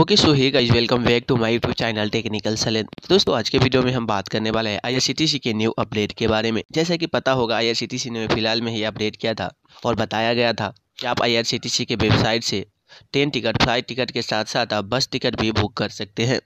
okay so hey guys welcome back to my YouTube channel technical Salen दोस्तों आज के video में हम बात करने वाले हैं आईआरसीटीसी के न्यू अपडेट के बारे में जैसा कि पता होगा आईआरसीटीसी ने फिलहाल में ही अपडेट किया था और बताया गया था कि आप आईआरसीटीसी के वेबसाइट से ट्रेन टिकट फ्लाइट टिकट के साथ साथ आप बस टिकट भी बुक कर सकते हैं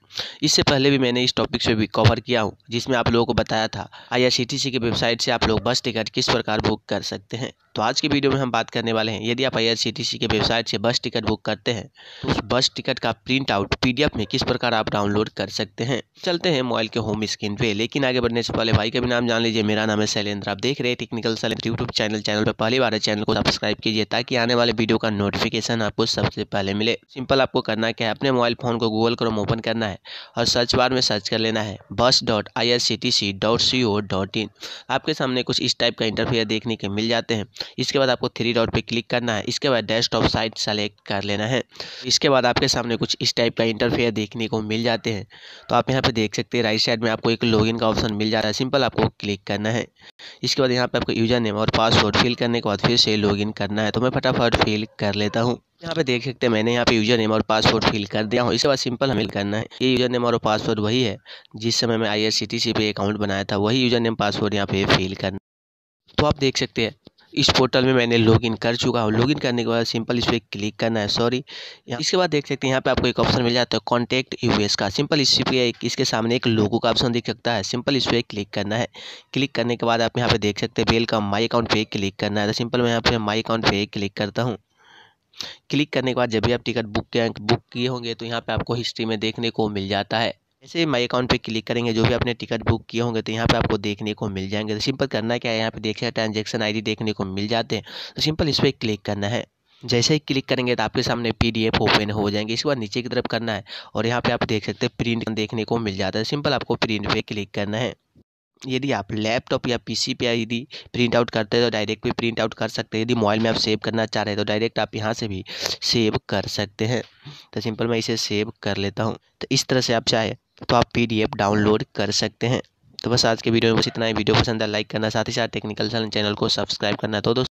इससे पहले भी मैंने इस टॉपिक से भी कवर किया हूँ जिसमें आप लोगों को बताया था आईआरसीटीसी की वेबसाइट से आप लोग बस टिकट किस प्रकार बुक कर सकते हैं तो आज की वीडियो में हम बात करने वाले हैं यदि आप आई के वेबसाइट से बस टिकट बुक करते हैं तो उस बस टिकट का प्रिंट आउट पी में किस प्रकार आप डाउनलोड कर सकते हैं चलते हैं मोबाइल के होम स्क्रीन पे लेकिन आगे बढ़ने से पहले भाई का भी नाम जान लीजिए मेरा नाम है शैलेंद्र आप देख रहे हैं technical Sailendra YouTube channel channel पर पहली बार चैनल को सब्सक्राइब कीजिए ताकि आने वाले वीडियो का नोटिफिकेशन आपको सबसे पहले मिले सिंपल आपको करना क्या है अपने मोबाइल फोन को गूगल क्रोम ओपन करना है और सर्च बार में सर्च कर लेना है बस dot I R C T C dot C O dot in आपके सामने कुछ इस टाइप का इंटरफेयर देखने के मिल जाते हैं इसके बाद आपको थ्री डॉट पे क्लिक करना है इसके बाद डेस्कटॉप साइट सेलेक्ट कर लेना है इसके बाद आपके सामने कुछ इस टाइप का इंटरफेयर देखने को मिल जाते हैं तो आप यहाँ पे देख सकते हैं राइट साइड में आपको एक लॉगिन का ऑप्शन मिल जा रहा है सिंपल आपको क्लिक करना है इसके बाद यहाँ पर आपको यूजर नेम और पासवर्ड फिल करने के बाद फिर से लॉग करना है तो मैं फटाफट फिल कर लेता हूँ यहाँ पे देख सकते हैं मैंने यहाँ पे यूजर नेम और पासवर्ड फिल कर दिया हूँ इसके बाद सिंपल हमें करना है ये यूजर नेम और पासवर्ड वही है जिस समय मैं आई पे अकाउंट बनाया था वही यूजर नेम पासवर्ड यहाँ पे फिल करना तो आप देख सकते हैं इस पोर्टल में मैंने लॉगिन कर चुका हूँ लॉगिन करने के बाद सिंपल इस पर क्लिक करना है सॉरी इसके बाद देख सकते हैं यहाँ पे आपको एक ऑप्शन मिल जाता है कॉन्टैक्ट यूएस का सिंपल इस पर इसके सामने एक लोगो का ऑप्शन दिख सकता है सिंपल इस पर क्लिक करना है क्लिक करने के बाद आप यहाँ पे देख सकते हैं बेल का माई अकाउंट पे क्लिक करना है तो सिंपल मैं यहाँ पे माई अकाउंट पे क्लिक करता हूँ क्लिक करने के बाद जब भी आप टिकट बुक बुक किए होंगे तो यहाँ पे आपको हिस्ट्री में देखने को मिल जाता है जैसे माई अकाउंट पे क्लिक करेंगे जो भी आपने टिकट बुक किए होंगे तो यहाँ पे आपको देखने को मिल जाएंगे तो सिंपल करना क्या है यहाँ पे देखिए ट्रांजेक्शन आईडी देखने को मिल जाते हैं तो सिंपल इस पर क्लिक करना है जैसे ही क्लिक करेंगे तो आपके सामने पीडीएफ ओपन हो जाएंगे इसके बाद नीचे की तरफ करना है और यहाँ पे आप देख सकते हैं प्रिंट देखने को मिल जाता है सिंपल तो आपको प्रिंट पे क्लिक करना है यदि आप लैपटॉप या पीसी पे यदि प्रिंट आउट करते हैं तो डायरेक्ट भी प्रिंट आउट कर सकते हैं यदि मोबाइल में आप सेव करना चाह रहे हैं तो डायरेक्ट आप यहाँ से भी सेव कर सकते हैं तो सिंपल मैं इसे सेव कर लेता हूँ तो इस तरह से आप चाहे तो आप पी डाउनलोड कर सकते हैं तो बस आज के वीडियो में बस इतना ही वीडियो पसंद है लाइक करना साथ ही साथ टेक्निकल चैनल को सब्सक्राइब करना तो दोस्तों